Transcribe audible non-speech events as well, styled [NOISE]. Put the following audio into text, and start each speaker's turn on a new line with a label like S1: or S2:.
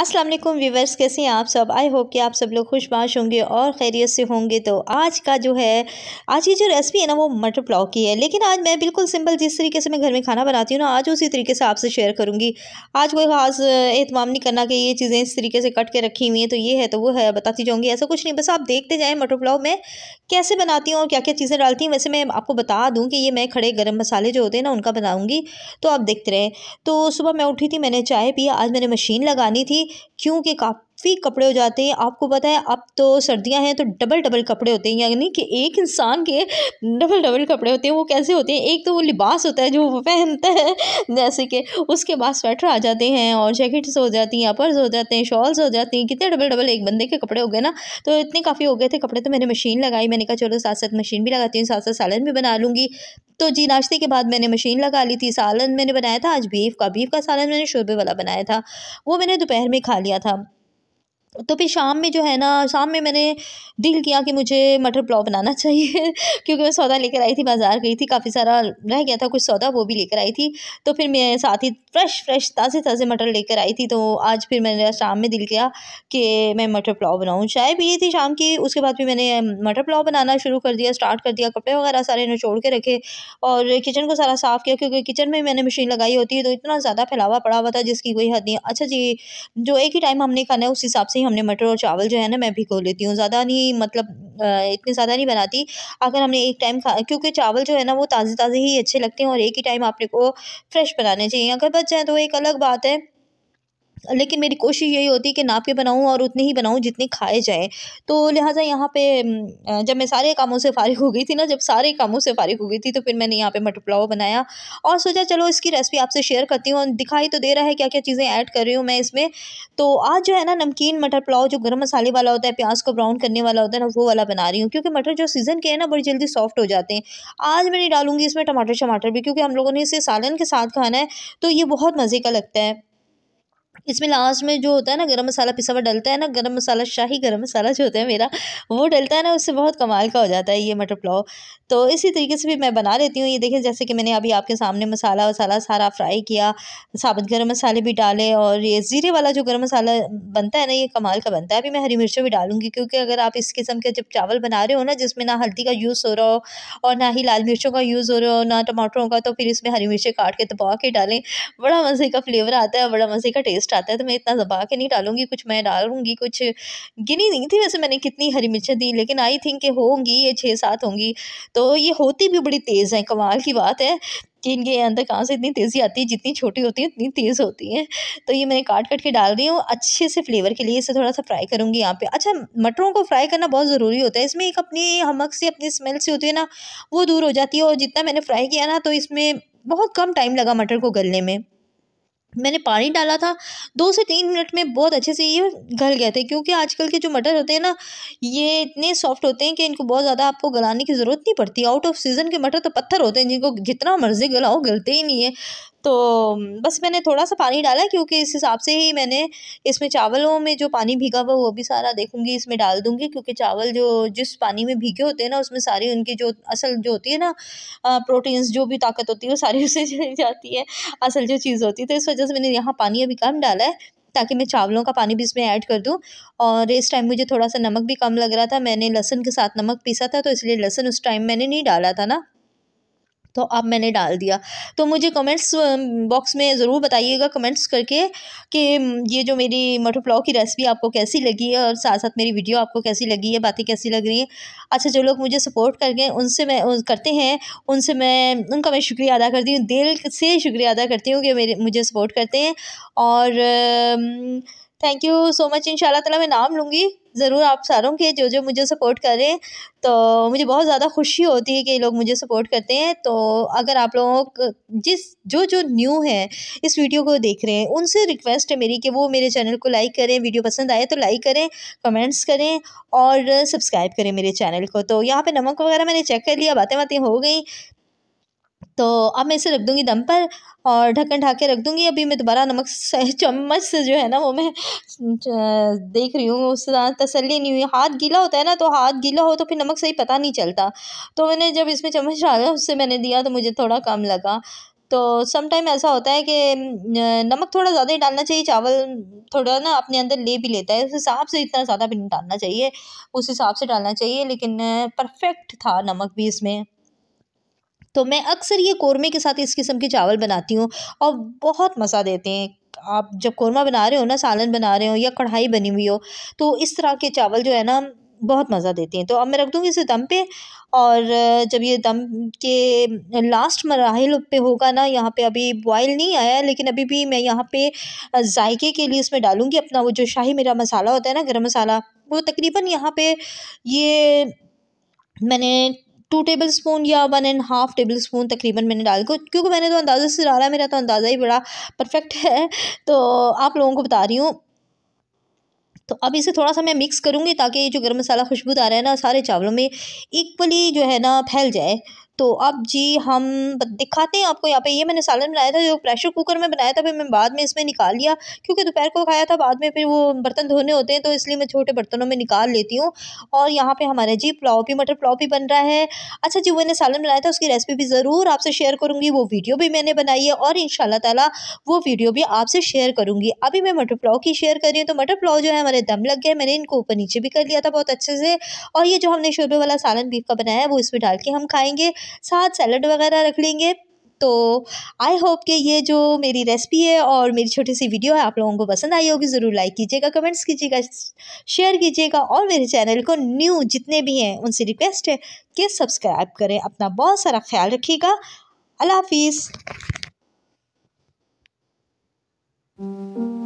S1: अस्सलाम वालेकुम व्यूवर्स कैसे हैं आप सब आई होप कि आप सब लोग खुशबाश होंगे और खैरियत से होंगे तो आज का जो है आज की जो रेसिपी है ना वो मटर पुलाव की है लेकिन आज मैं बिल्कुल सिंपल जिस तरीके से मैं घर में खाना बनाती हूँ ना आज उसी तरीके से आपसे शेयर करूँगी आज कोई ख़ास एहतमाम नहीं करना कि ये चीज़ें इस तरीके से कट के रखी हुई हैं तो ये है तो वो है बताती जाऊँगी ऐसा कुछ नहीं बस आप देखते जाएँ मटर पुलाव में कैसे बनाती हूँ और क्या क्या चीज़ें डालती हूँ वैसे मैं आपको बता दूँ कि ये मैं खड़े गर्म मसाले जो होते हैं ना उनका बनाऊँगी तो आप देखते रहें तो सुबह मैं उठी थी मैंने चाय पिया आज मैंने मशीन लगानी थी क्योंकि काफ़ी कपड़े हो जाते हैं आपको पता है अब तो सर्दियां हैं तो डबल डबल कपड़े होते हैं यानी कि एक इंसान के डबल डबल कपड़े होते हैं वो कैसे होते हैं एक तो वो लिबास होता है जो वो पहनता है जैसे कि उसके बाद स्वेटर आ जाते हैं और जैकेट्स हो जाती हैं अपर्स हो जाते हैं शॉल्स हो जाती हैं कितने डबल डबल एक बंदे के कपड़े हो गए ना तो इतने काफ़ी हो गए थे कपड़े तो मैंने मशीन लगाई मैंने कहा चलो साथ साथ मशीन भी लगाती हूँ साथ साथ सालन भी बना लूँगी तो जी नाश्ते के बाद मैंने मशीन लगा ली थी सालन मैंने बनाया था आज बीफ का बीफ का सालन मैंने शोरबे वाला बनाया था वो मैंने दोपहर में खा लिया था तो फिर शाम में जो है ना शाम में मैंने डील किया कि मुझे मटर पुलाव बनाना [LAUGHS] चाहिए क्योंकि मैं सौदा लेकर आई थी बाज़ार गई थी काफ़ी सारा रह गया था कुछ सौदा वो भी लेकर आई थी तो फिर मैं साथ ही फ्रेश फ्रेश ताज़े ताज़े मटर लेकर आई थी तो आज फिर मैंने शाम में दिल किया कि मैं मटर पुलाव बनाऊँ चाय पी थी शाम की उसके बाद फिर मैंने मटर पुलाव बनाना शुरू कर दिया स्टार्ट कर दिया कपड़े वगैरह सारे निचोड़ के रखे और किचन को सारा साफ़ किया क्योंकि किचन में मैंने मशीन लगाई होती है तो इतना ज़्यादा फैलावा पड़ा हुआ था जिसकी कोई हद नहीं अच्छा जी जो एक ही टाइम हमने खाना है उस हिसाब से ही हमने मटर और चावल जो है ना मैं भिगो लेती हूँ ज़्यादा नहीं मतलब इतने ज़्यादा नहीं बनाती अगर हमने एक टाइम खा क्योंकि चावल जो है ना वो ताज़े ताज़े ही अच्छे लगते हैं और एक ही टाइम आपने को फ्रेश बनाने चाहिए अगर बच जाए तो एक अलग बात है लेकिन मेरी कोशिश यही होती है कि नाप के बनाऊँ और उतने ही बनाऊँ जितने खाए जाएँ तो लिहाजा यहाँ पे जब मैं सारे कामों से फ़ारिग हो गई थी ना जब सारे कामों से फ़ारिग हो गई थी तो फिर मैंने यहाँ पे मटर पुलाव बनाया और सोचा चलो इसकी रेसिपी आपसे शेयर करती हूँ दिखाई तो दे रहा है क्या क्या चीज़ें ऐड कर रही हूँ मैं इसमें तो आज जो है ना नमकीन मटर पुलाव जो गर्म मसाले वाला होता है प्याज को ब्राउन करने वाला होता है ना वो वाला बना रही हूँ क्योंकि मटर जो सीज़न के हैं ना बड़ी जल्दी सॉफ्ट हो जाते हैं आज मैं नहीं डालूंगी इसमें टमाटर शमाटर भी क्योंकि हम लोगों ने इसे सालन के साथ खाना है तो ये बहुत मज़े का लगता है इसमें लास्ट में जो होता है ना गरम मसाला पिसा हुआ डलता है ना गरम मसाला शाही गरम मसाला जो होता है मेरा वो डलता है ना उससे बहुत कमाल का हो जाता है ये मटर पुलाव तो इसी तरीके से भी मैं बना लेती हूँ ये देखें जैसे कि मैंने अभी आपके सामने मसाला वसाला सारा फ्राई किया साबुत गर्म मसाले भी डाले और ये ज़ीरे वाला जो गर्म मसाला बनता है ना ये कमाल का बनता है अभी मैं हरी मिर्चें भी डालूंगी क्योंकि अगर आप इस किस्म के जब चावल बना रहे हो ना जिसमें ना हल्दी का यूज़ हो रहा हो और ना ही लाल मिर्चों का यूज़ हो रहा हो ना टमाटरों का तो फिर इसमें हरी मिर्चें काट के दबा के डालें बड़ा मज़े का फ्लेवर आता है बड़ा मज़े का टेस्ट टेस्ट आता है तो मैं इतना दबा के नहीं डालूंगी कुछ मैं डालूंगी कुछ गिनी नहीं थी वैसे मैंने कितनी हरी मिर्चें दी लेकिन आई थिंक होंगी ये छः सात होंगी तो ये होती भी बड़ी तेज़ है कमाल की बात है कि इनके अंदर कहाँ से इतनी तेज़ी आती है जितनी छोटी होती है उतनी तेज़ होती है तो ये मैंने काट कट के डाल रही हूँ अच्छे से फ्लेवर के लिए इसे थोड़ा सा फ्राई करूँगी यहाँ पे अच्छा मटरों को फ्राई करना बहुत ज़रूरी होता है इसमें एक अपनी हमक से अपनी स्मेल से होती है ना वो दूर हो जाती है और जितना मैंने फ्राई किया ना तो इसमें बहुत कम टाइम लगा मटर को गलने में मैंने पानी डाला था दो से तीन मिनट में बहुत अच्छे से ये गल गए थे क्योंकि आजकल के जो मटर होते हैं ना ये इतने सॉफ्ट होते हैं कि इनको बहुत ज़्यादा आपको गलाने की ज़रूरत नहीं पड़ती आउट ऑफ सीज़न के मटर तो पत्थर होते हैं जिनको जितना मर्ज़ी गलाओ गलते ही नहीं है तो बस मैंने थोड़ा सा पानी डाला क्योंकि इस हिसाब से ही मैंने इसमें चावलों में जो पानी भीगा हुआ वो भी सारा देखूंगी इसमें डाल दूँगी क्योंकि चावल जो जिस पानी में भीगे होते हैं ना उसमें सारी उनकी जो असल जो होती है ना प्रोटीन्स जो भी ताकत होती है वो सारी [LAUGHS] उसे चली जाती है असल जो चीज़ होती है तो इस वजह से मैंने यहाँ पानी अभी कम डाला है ताकि मैं चावलों का पानी भी इसमें ऐड कर दूं और इस टाइम मुझे थोड़ा सा नमक भी कम लग रहा था मैंने लहसुन के साथ नमक पीसा था तो इसलिए लहसुन उस टाइम मैंने नहीं डाला था ना तो अब मैंने डाल दिया तो मुझे कमेंट्स बॉक्स में ज़रूर बताइएगा कमेंट्स करके कि ये जो मेरी मटर पुलाव की रेसिपी आपको कैसी लगी है और साथ साथ मेरी वीडियो आपको कैसी लगी है बातें कैसी लग रही हैं अच्छा जो लोग मुझे सपोर्ट कर गए उनसे मैं करते हैं उनसे मैं उनका मैं शुक्रिया अदा करती हूँ दिल से शुक्रिया अदा करती हूँ कि मेरे मुझे सपोर्ट करते हैं और थैंक यू सो मच इन ताला मैं नाम लूँगी ज़रूर आप सारों के जो जो मुझे सपोर्ट कर रहे हैं तो मुझे बहुत ज़्यादा खुशी होती है कि लोग मुझे सपोर्ट करते हैं तो अगर आप लोगों जिस जो जो न्यू है इस वीडियो को देख रहे हैं उनसे रिक्वेस्ट है मेरी कि वो मेरे चैनल को लाइक करें वीडियो पसंद आए तो लाइक करें कमेंट्स करें और सब्सक्राइब करें मेरे चैनल को तो यहाँ पर नमक वगैरह मैंने चेक कर लिया बातें बातें हो गई तो अब मैं इसे रख दूँगी दम पर और ढक्कन ढाक के रख दूँगी अभी मैं दोबारा नमक [LAUGHS] चम्मच से जो है ना वो मैं देख रही हूँ उससे तसली नहीं हुई हाथ गीला होता है ना तो हाथ गीला हो तो फिर नमक सही पता नहीं चलता तो मैंने जब इसमें चम्मच [LAUGHS] डाला उससे मैंने दिया तो मुझे थोड़ा कम लगा तो सम टाइम ऐसा होता है कि नमक थोड़ा ज़्यादा ही डालना चाहिए चावल थोड़ा ना अपने अंदर ले भी लेता है उस हिसाब से इतना ज़्यादा भी नहीं डालना चाहिए उस हिसाब से डालना चाहिए लेकिन परफेक्ट था नमक भी इसमें तो मैं अक्सर ये कौरमे के साथ इस किस्म के चावल बनाती हूँ और बहुत मज़ा देते हैं आप जब कौरमा बना रहे हो ना सालन बना रहे हो या कढ़ाई बनी हुई हो तो इस तरह के चावल जो है ना बहुत मज़ा देते हैं तो अब मैं रख दूँगी इसे दम पे और जब ये दम के लास्ट मराहल पे होगा ना यहाँ पे अभी बॉयल नहीं आया लेकिन अभी भी मैं यहाँ पे जायके के लिए इसमें डालूँगी अपना वो जो शाही मेरा मसाला होता है ना गरम मसाला वो तकरीबन यहाँ पे ये मैंने टू टेबल स्पून या one and half tablespoon तकरीबन मैंने डाल को क्योंकि मैंने तो अंदाज़े से डाला मेरा तो अंदाज़ा ही बड़ा परफेक्ट है तो आप लोगों को बता रही हूँ तो अब इसे थोड़ा सा मैं मिक्स करूँगी ताकि जो गर्म मसाला खुशबूदार है ना सारे चावलों में इक्वली जो है ना फैल जाए तो अब जी हम दिखाते हैं आपको यहाँ पे ये मैंने सालन बनाया था जो प्रेशर कुकर में बनाया था फिर मैं बाद में इसमें निकाल लिया क्योंकि दोपहर को खाया था बाद में फिर वो बर्तन धोने होते हैं तो इसलिए मैं छोटे बर्तनों में निकाल लेती हूँ और यहाँ पर हमारे जी पुलाव भी मटर पुलाव भी बन रहा है अच्छा जी मैंने सालन बनाया था उसकी रेसिपी भी ज़रूर आपसे शेयर करूँगी वो वीडियो भी मैंने बनाई है और इन ताला वो वीडियो भी आपसे शेयर करूँगी अभी मैं मटर पुलाव की शेयर कर रही हूँ तो मटर पुलाव जो है हमारे दम लग गया मैंने इनको ऊपर नीचे भी कर लिया था बहुत अच्छे से और ये जो हमने शोरबे वाला सालन बीफ का बनाया है वो इसमें डाल के हम खाएँगे साथ सैलड वगैरह रख लेंगे तो आई होप कि ये जो मेरी रेसिपी है और मेरी छोटी सी वीडियो है आप लोगों को पसंद आई होगी ज़रूर लाइक कीजिएगा कमेंट्स कीजिएगा शेयर कीजिएगा और मेरे चैनल को न्यू जितने भी हैं उनसे रिक्वेस्ट है कि सब्सक्राइब करें अपना बहुत सारा ख्याल रखिएगा अल्लाह हाफिज़